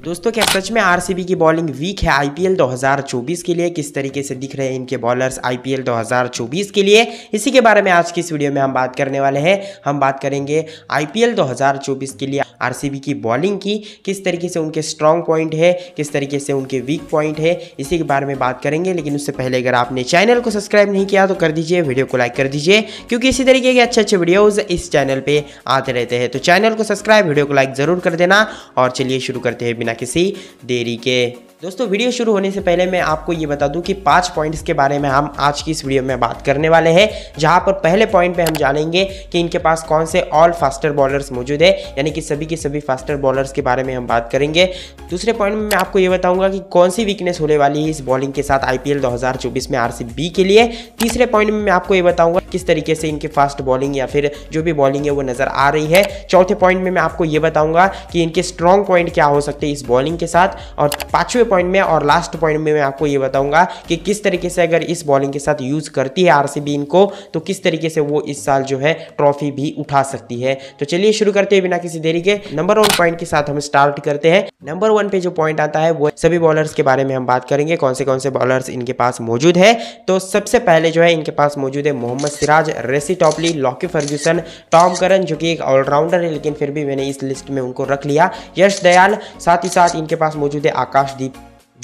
तो दोस्तों क्या सच में आरसीबी की बॉलिंग वीक है आईपीएल 2024 के लिए किस तरीके से दिख रहे हैं इनके बॉलर्स आईपीएल 2024 के लिए इसी के बारे में आज की इस वीडियो में हम बात करने वाले हैं हम बात करेंगे आईपीएल 2024 के लिए आरसीबी की बॉलिंग की किस तरीके से उनके स्ट्रॉन्ग पॉइंट है किस तरीके से उनके वीक पॉइंट है इसी के बारे में बात करेंगे लेकिन उससे पहले अगर आपने चैनल को सब्सक्राइब नहीं किया तो कर दीजिए वीडियो को लाइक कर दीजिए क्योंकि इसी तरीके के अच्छे अच्छे वीडियोज़ इस चैनल पर आते रहते हैं तो चैनल को सब्सक्राइब वीडियो को लाइक ज़रूर कर देना और चलिए शुरू करते हैं बिना किसी देरी के दोस्तों वीडियो शुरू होने से पहले मैं आपको ये बता दूं कि पांच पॉइंट्स के बारे में हम आज की इस वीडियो में बात करने वाले हैं जहां पर पहले पॉइंट पे हम जानेंगे कि इनके पास कौन से ऑल फास्टर बॉलर्स मौजूद है यानी कि सभी के सभी फास्टर बॉलर्स के बारे में हम बात करेंगे दूसरे पॉइंट में मैं आपको ये बताऊंगा कि कौन सी वीकनेस होने वाली है इस बॉलिंग के साथ आई पी में आर के लिए तीसरे पॉइंट में मैं आपको ये बताऊंगा किस तरीके से इनकी फास्ट बॉलिंग या फिर जो भी बॉलिंग है वो नज़र आ रही है चौथे पॉइंट में मैं आपको ये बताऊंगा कि इनके स्ट्रॉन्ग पॉइंट क्या हो सकते हैं इस बॉलिंग के साथ और पाँचवें पॉइंट में और लास्ट पॉइंट में मैं आपको ये बताऊंगा कि किस तरीके से अगर इस बॉलिंग के साथ यूज करती है आरसीबी इनको तो किस तरीके से वो इस साल जो है ट्रॉफी भी उठा सकती है तो चलिए शुरू करते हैं बिना किसी देरी के नंबर वन पॉइंट के साथ हम स्टार्ट करते हैं नंबर वन पे जो पॉइंट आता है वो सभी बॉलर्स के बारे में हम बात करेंगे कौन से कौन से बॉलर्स इनके पास मौजूद है तो सबसे पहले जो है इनके पास मौजूद है Mohammed Siraj Reece Topley Lockie Ferguson Tom Curran जो कि एक ऑलराउंडर है लेकिन फिर भी मैंने इस लिस्ट में उनको रख लिया यश दयाल साथ ही साथ इनके पास मौजूद है आकाशदीप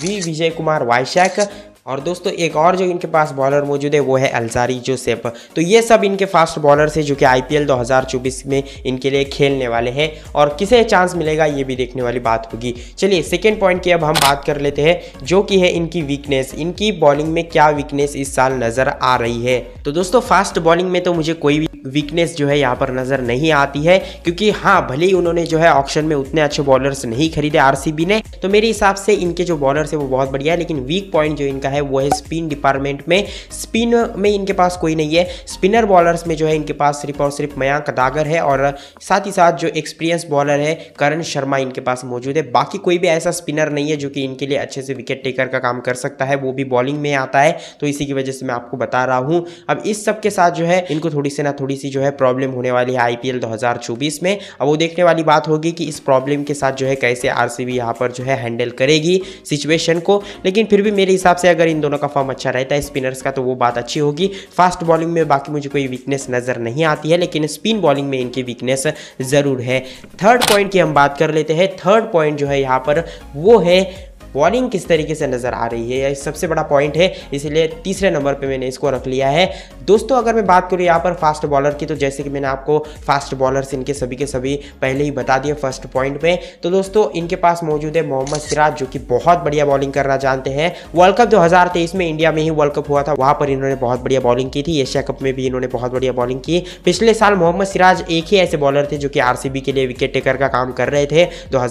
वी विजय कुमार वाइशैक और दोस्तों एक और जो इनके पास बॉलर मौजूद है वो है जो जोसेफ तो ये सब इनके फास्ट बॉलर से जो कि आईपीएल 2024 में इनके लिए खेलने वाले हैं और किसे चांस मिलेगा ये भी देखने वाली बात होगी चलिए सेकेंड पॉइंट की अब हम बात कर लेते हैं जो कि है इनकी वीकनेस इनकी बॉलिंग में क्या वीकनेस इस साल नज़र आ रही है तो दोस्तों फास्ट बॉलिंग में तो मुझे कोई भी वीकनेस जो है यहाँ पर नज़र नहीं आती है क्योंकि हाँ भले ही उन्होंने जो है ऑप्शन में उतने अच्छे बॉलर्स नहीं खरीदे आरसीबी ने तो मेरे हिसाब से इनके जो बॉलर्स है वो बहुत बढ़िया है लेकिन वीक पॉइंट जो इनका है है वो है स्पिन डिपार्टमेंट में स्पिन में इनके पास कोई नहीं है स्पिनर बॉलर्स में जो है इनके पास सिर्फ और सिर्फ मयांक दागर है और साथ ही साथ जो एक्सपीरियंस बॉलर है करण शर्मा इनके पास मौजूद है बाकी कोई भी ऐसा स्पिनर नहीं है जो कि इनके लिए अच्छे से विकेट टेकर का काम कर सकता है वो भी बॉलिंग में आता है तो इसी की वजह से मैं आपको बता रहा हूँ अब इस सब के साथ जो है इनको थोड़ी से ना थोड़ी सी जो है प्रॉब्लम होने वाली है आईपीएल 2024 में अब वो देखने वाली बात होगी कि इस प्रॉब्लम के साथ जो है कैसे आरसीबी यहाँ पर जो है हैंडल करेगी सिचुएशन को लेकिन फिर भी मेरे हिसाब से अगर अगर इन दोनों का फॉर्म अच्छा रहता है स्पिनर्स का तो वो बात अच्छी होगी फास्ट बॉलिंग में बाकी मुझे कोई वीकनेस नज़र नहीं आती है लेकिन स्पिन बॉलिंग में इनकी वीकनेस ज़रूर है थर्ड पॉइंट की हम बात कर लेते हैं थर्ड पॉइंट जो है यहाँ पर वो है बॉलिंग किस तरीके से नज़र आ रही है यह सबसे बड़ा पॉइंट है इसलिए तीसरे नंबर पर मैंने इसको रख लिया है दोस्तों अगर मैं बात करूँ यहाँ पर फास्ट बॉलर की तो जैसे कि मैंने आपको फास्ट बॉलर्स इनके सभी के सभी पहले ही बता दिए फर्स्ट पॉइंट में तो दोस्तों इनके पास मौजूद है मोहम्मद सिराज जो कि बहुत बढ़िया बॉलिंग करना जानते हैं वर्ल्ड कप दो में इंडिया में ही वर्ल्ड कप हुआ था वहाँ पर इन्होंने बहुत बढ़िया बॉलिंग की थी एशिया कप में भी इन्होंने बहुत बढ़िया बॉलिंग की पिछले साल मोहम्मद सिराज एक ही ऐसे बॉलर थे जो कि आरसीबी के लिए विकेट टेकर का काम कर रहे थे दो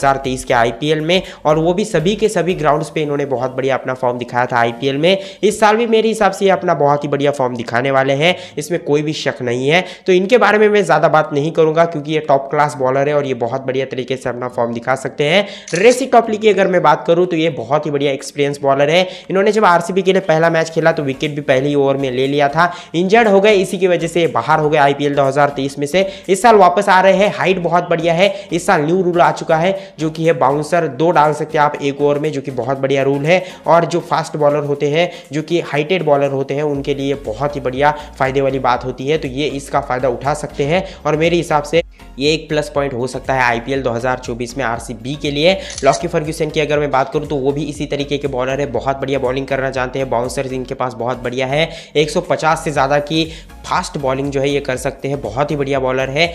के आईपीएल में और वो भी सभी के सभी भी ग्राउंड्स पे इन्होंने बहुत बढ़िया अपना फॉर्म दिखाया था आईपीएल में इस साल भी मेरे हिसाब से ये अपना बहुत ही बढ़िया फॉर्म दिखाने वाले हैं इसमें कोई भी शक नहीं है तो इनके बारे में मैं ज़्यादा बात नहीं करूंगा क्योंकि ये टॉप क्लास बॉलर है और ये बहुत बढ़िया तरीके से अपना फॉर्म दिखा सकते हैं रेसी टॉपली की अगर मैं बात करूं तो ये बहुत ही बढ़िया एक्सपीरियंस बॉलर है इन्होंने जब आर के लिए पहला मैच खेला तो विकेट भी पहली ओवर में ले लिया था इंजर्ड हो गए इसी की वजह से बाहर हो गए आईपीएल दो में से इस साल वापस आ रहे हैं हाइट बहुत बढ़िया है इस साल न्यू रूल आ चुका है जो कि है बाउंसर दो डाल सकते हैं आप एक ओवर में जो कि बहुत बढ़िया रूल है और जो फास्ट बॉलर होते हैं जो कि हाइटेड बॉलर होते हैं उनके लिए बहुत ही बढ़िया फ़ायदे वाली बात होती है तो ये इसका फ़ायदा उठा सकते हैं और मेरे हिसाब से ये एक प्लस पॉइंट हो सकता है आईपीएल 2024 में आरसीबी के लिए लॉकी फर्ग्यूसन की अगर मैं बात करूं तो वो भी इसी तरीके के बॉलर है बहुत बढ़िया बॉलिंग करना जानते हैं बाउंसर्स इनके पास बहुत बढ़िया है 150 से ज़्यादा की फास्ट बॉलिंग जो है ये कर सकते हैं बहुत ही बढ़िया बॉलर है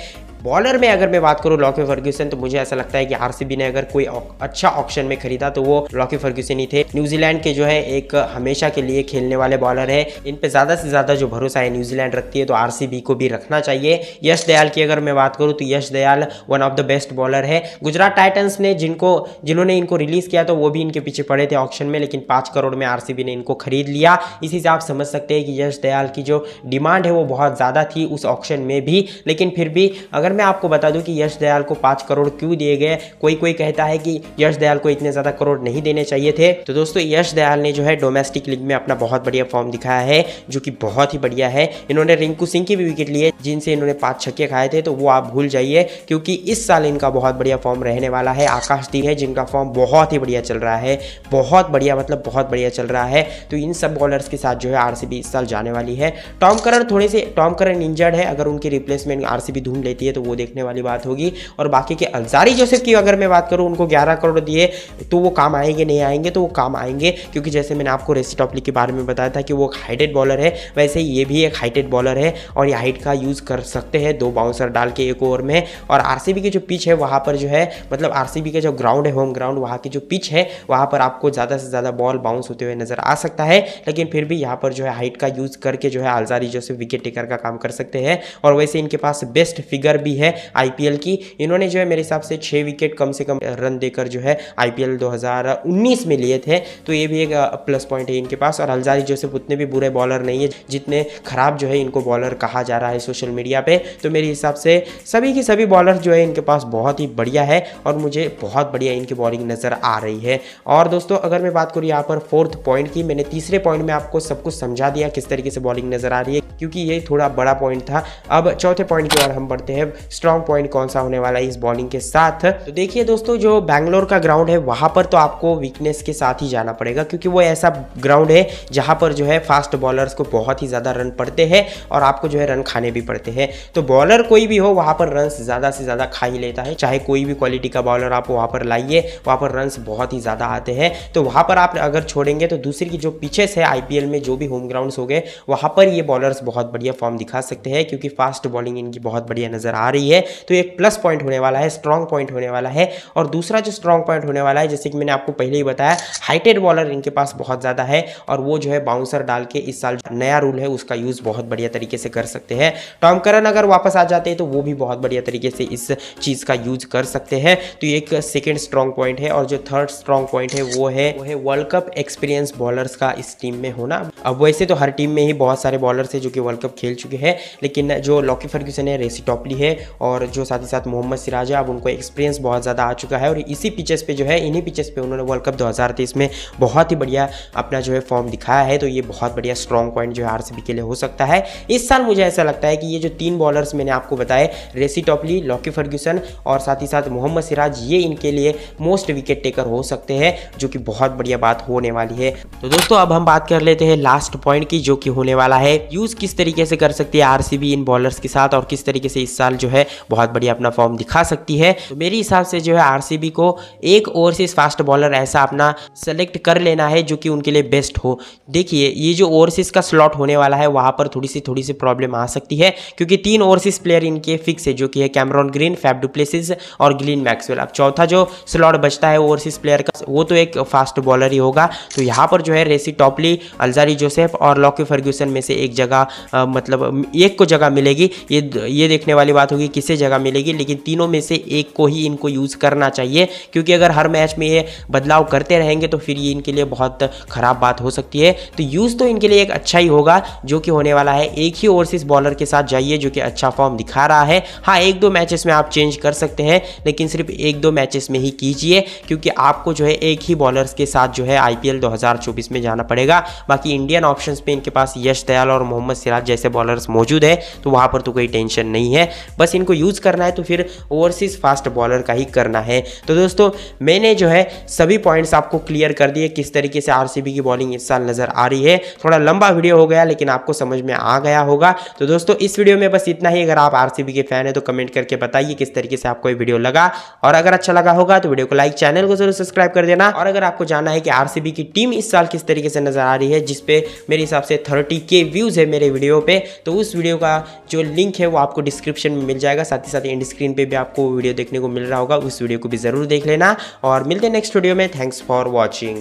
बॉलर में अगर मैं बात करूँ लॉकी फर्ग्यूसन तो मुझे ऐसा लगता है कि आरसीबी ने अगर कोई अच्छा ऑप्शन में खरीदा तो वो लॉकी फर्ग्यूसन ही थे न्यूजीलैंड के जो है एक हमेशा के लिए खेलने वाले बॉलर है इन पे ज़्यादा से ज़्यादा जो भरोसा है न्यूजीलैंड रखती है तो आर को भी रखना चाहिए यश दयाल की अगर मैं बात करूँ तो Yash Dayal one of the best bowler है गुजरात टाइटन्स ने जिनको जिन्होंने इनको रिलीज़ किया तो वो भी इनके पीछे पड़े थे ऑप्शन में लेकिन पाँच करोड़ में आर ने इनको खरीद लिया इसी से आप समझ सकते हैं कि यश दयाल की जो डिमांड है वो बहुत ज़्यादा थी उस ऑप्शन में भी लेकिन फिर भी अगर अगर मैं आपको बता दूं कि यश दयाल को पांच करोड़ क्यों दिए गए कोई कोई कहता है कि यश दयाल को इतने ज़्यादा करोड़ नहीं देने चाहिए थे तो दोस्तों यश दयाल ने जो है डोमेस्टिक लीग में अपना बहुत बढ़िया फॉर्म दिखाया है जो कि बहुत ही बढ़िया है इन्होंने रिंकू सिंह की भी विकेट लिए जिनसे इन्होंने पांच छक्के खाए थे तो वो आप भूल जाइए क्योंकि इस साल इनका बहुत बढ़िया फॉर्म रहने वाला है आकाश दी है जिनका फॉर्म बहुत ही बढ़िया चल रहा है बहुत बढ़िया मतलब बहुत बढ़िया चल रहा है तो इन सब बॉलर्स के साथ जो है आर इस साल जाने वाली है टॉम करण थोड़े से टॉम करण इंजर्ड है अगर उनकी रिप्लेसमेंट आर ढूंढ लेती है तो तो वो देखने वाली बात होगी और बाकी के अंसारी जोसेफ की अगर मैं बात करूँ उनको ग्यारह करोड़ दिए तो वो काम आएंगे नहीं आएंगे तो वो काम आएंगे क्योंकि जैसे मैंने आपको रेसी टॉपली के बारे में बताया था कि वो हाइटेड बॉलर है वैसे ये भी एक हाइटेड बॉलर है और ये हाइट का यूज़ कर सकते हैं दो बाउंसर डाल के एक ओवर में और आर की जो पिच है वहाँ पर जो है मतलब आर का जो ग्राउंड है होम ग्राउंड वहाँ की जो पिच है वहाँ पर आपको ज़्यादा से ज़्यादा बॉल बाउंस होते हुए नज़र आ सकता है लेकिन फिर भी यहाँ पर जो है हाइट का यूज़ करके जो है आलजारी जोसेफ विकेट टेकर का काम कर सकते हैं और वैसे इनके पास बेस्ट फिगर भी भी है आईपीएल की इन्होंने जो है मेरे हिसाब से छः विकेट कम से कम रन देकर जो है आईपीएल 2019 में लिए थे तो ये भी एक प्लस पॉइंट है इनके पास और अलजारी जोसेफ उतने भी बुरे बॉलर नहीं है जितने खराब जो है इनको बॉलर कहा जा रहा है सोशल मीडिया पर तो मेरे हिसाब से सभी की सभी बॉलर जो है इनके पास बहुत ही बढ़िया है और मुझे बहुत बढ़िया इनकी बॉलिंग नज़र आ रही है और दोस्तों अगर मैं बात करूँ यहाँ पर फोर्थ पॉइंट की मैंने तीसरे पॉइंट में आपको सब कुछ समझा दिया किस तरीके से बॉलिंग नज़र आ रही है क्योंकि ये थोड़ा बड़ा पॉइंट था अब चौथे पॉइंट की ओर हम बढ़ते हैं स्ट्रॉन्ग पॉइंट कौन सा होने वाला है इस बॉलिंग के साथ तो देखिए दोस्तों जो बैंगलोर का ग्राउंड है वहां पर तो आपको वीकनेस के साथ ही जाना पड़ेगा क्योंकि वो ऐसा ग्राउंड है जहां पर जो है फास्ट बॉलर्स को बहुत ही ज़्यादा रन पड़ते हैं और आपको जो है रन खाने भी पड़ते हैं तो बॉलर कोई भी हो वहां पर रन ज़्यादा से ज़्यादा खा ही लेता है चाहे कोई भी क्वालिटी का बॉलर आप वहां पर लाइए वहां पर रन बहुत ही ज़्यादा आते हैं तो वहां पर आप अगर छोड़ेंगे तो दूसरी की जो पिचेस है आईपीएल में जो भी होम ग्राउंड हो गए वहां पर ये बॉलर्स बहुत बढ़िया फॉर्म दिखा सकते हैं क्योंकि फास्ट बॉलिंग इनकी बहुत बढ़िया नज़र आ रही है तो एक प्लस पॉइंट होने वाला है स्ट्रॉन्ग पॉइंट होने वाला है और दूसरा जो स्ट्रॉन्ग पॉइंट होने वाला है जैसे कि मैंने आपको पहले ही बताया हाइटेड बॉलर इनके पास बहुत ज़्यादा है और वो जो है बाउंसर डाल के इस साल नया रूल है उसका यूज़ बहुत बढ़िया तरीके से कर सकते हैं टॉम करन अगर वापस आ जाते हैं तो वो भी बहुत बढ़िया तरीके से इस चीज़ का यूज कर सकते हैं तो एक सेकेंड स्ट्रॉन्ग पॉइंट है और जो थर्ड स्ट्रॉन्ग पॉइंट है वो है वो है वर्ल्ड कप एक्सपीरियंस बॉलर्स का इस टीम में होना अब वैसे तो हर टीम में ही बहुत सारे बॉलर्स है जो कि वर्ल्ड कप खेल चुके हैं लेकिन जो लॉकी फर्ग्यूसन है रेसी टॉपली है हैं और जो साथ ही साथ मोहम्मद सिराज है अब उनको एक्सपीरियंस बहुत ज़्यादा आ चुका है और इसी पिचेस पे जो है इन्हीं पिचेस पे उन्होंने वर्ल्ड कप 2023 में बहुत ही बढ़िया अपना जो है फॉर्म दिखाया है तो ये बहुत बढ़िया स्ट्रॉन्ग पॉइंट जो है आर के लिए हो सकता है इस साल मुझे ऐसा लगता है कि ये जो तीन बॉलर्स मैंने आपको बताए रेसी टॉपली लॉकी फर्ग्यूसन और साथ ही साथ मोहम्मद सिराज ये इनके लिए मोस्ट विकेट टेकर हो सकते हैं जो कि बहुत बढ़िया बात होने वाली है तो दोस्तों अब हम बात कर लेते हैं लास्ट पॉइंट की जो कि होने वाला है यूज़ किस तरीके से कर सकती है आरसीबी इन बॉलर्स के साथ और किस तरीके से इस साल जो है बहुत बढ़िया अपना फॉर्म दिखा सकती है तो मेरे हिसाब से जो है आर को एक ओवरसीज फास्ट बॉलर ऐसा अपना सेलेक्ट कर लेना है जो कि उनके लिए बेस्ट हो देखिए ये जो ओवरसीज का स्लॉट होने वाला है वहाँ पर थोड़ी सी थोड़ी सी प्रॉब्लम आ सकती है क्योंकि तीन ओवरसीज प्लेयर इनके फिक्स है जो कि है कैमरॉन ग्रीन फैब डुप्लेसिस और ग्लिन मैक्सवेल अब चौथा जो स्लॉट बचता है ओवरसीज प्लेयर का वो तो एक फास्ट बॉलर ही होगा तो यहाँ पर जो है रेसी टॉपली अलजारी जोसेफ और लॉकी फर्ग्यूसन में से एक जगह मतलब एक को जगह मिलेगी ये ये देखने वाली बात बात होगी किसी जगह मिलेगी लेकिन तीनों में से एक को ही इनको यूज़ करना चाहिए क्योंकि अगर हर मैच में ये बदलाव करते रहेंगे तो फिर ये इनके लिए बहुत ख़राब बात हो सकती है तो यूज़ तो इनके लिए एक अच्छा ही होगा जो कि होने वाला है एक ही ओवरसीज़ बॉलर के साथ जाइए जो कि अच्छा फॉर्म दिखा रहा है हाँ एक दो मैचेस में आप चेंज कर सकते हैं लेकिन सिर्फ एक दो मैचेस में ही कीजिए क्योंकि आपको जो है एक ही बॉलर्स के साथ जो है आईपीएल 2024 में जाना पड़ेगा बाकी इंडियन ऑप्शन पे इनके पास यश दयाल और मोहम्मद सिराज जैसे बॉलर्स मौजूद है तो वहां पर तो कोई टेंशन नहीं है बस इनको यूज़ करना है तो फिर ओवरसीज़ फास्ट बॉलर का ही करना है तो दोस्तों मैंने जो है सभी पॉइंट्स आपको क्लियर कर दिए किस तरीके से आर की बॉलिंग इस साल नज़र आ रही है थोड़ा लंबा वीडियो हो गया लेकिन आपको समझ में आ गया होगा तो दोस्तों इस वीडियो में बस इतना ही अगर आप आर के फ़ैन है तो कमेंट करके बताइए किस तरीके से आपको ये वीडियो लगा और अगर अच्छा लगा होगा तो वीडियो को लाइक चैनल को जरूर सब्सक्राइब कर देना और अगर आपको जानना है कि आरसीबी की टीम इस साल किस तरीके से नजर आ रही है जिसपे मेरे हिसाब से थर्टी के व्यूज़ है मेरे वीडियो पे तो उस वीडियो का जो लिंक है वो आपको डिस्क्रिप्शन में मिल जाएगा साथ ही साथ एंड स्क्रीन पे भी आपको वीडियो देखने को मिल रहा होगा उस वीडियो को भी जरूर देख लेना और मिलते हैं नेक्स्ट वीडियो में थैंक्स फॉर वॉचिंग